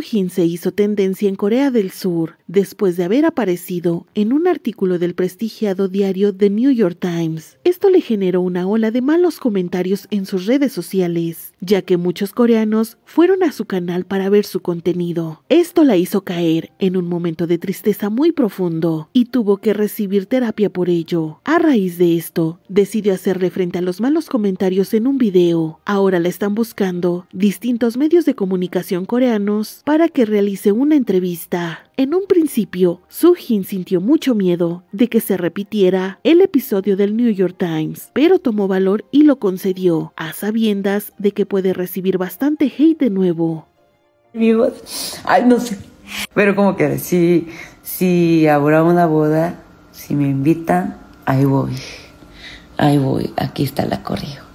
Jin se hizo tendencia en Corea del Sur después de haber aparecido en un artículo del prestigiado diario The New York Times. Esto le generó una ola de malos comentarios en sus redes sociales, ya que muchos coreanos fueron a su canal para ver su contenido. Esto la hizo caer en un momento de tristeza muy profundo y tuvo que recibir terapia por ello. A raíz de esto, decidió hacerle frente a los malos comentarios en un video. Ahora la están buscando distintos medios de comunicación coreanos para que realice una entrevista. En un principio, Sujin sintió mucho miedo de que se repitiera el episodio del New York Times, pero tomó valor y lo concedió, a sabiendas de que puede recibir bastante hate de nuevo. ay, no sé. Pero como que si, si habrá una boda, si me invitan, ahí voy, ahí voy, aquí está la correo.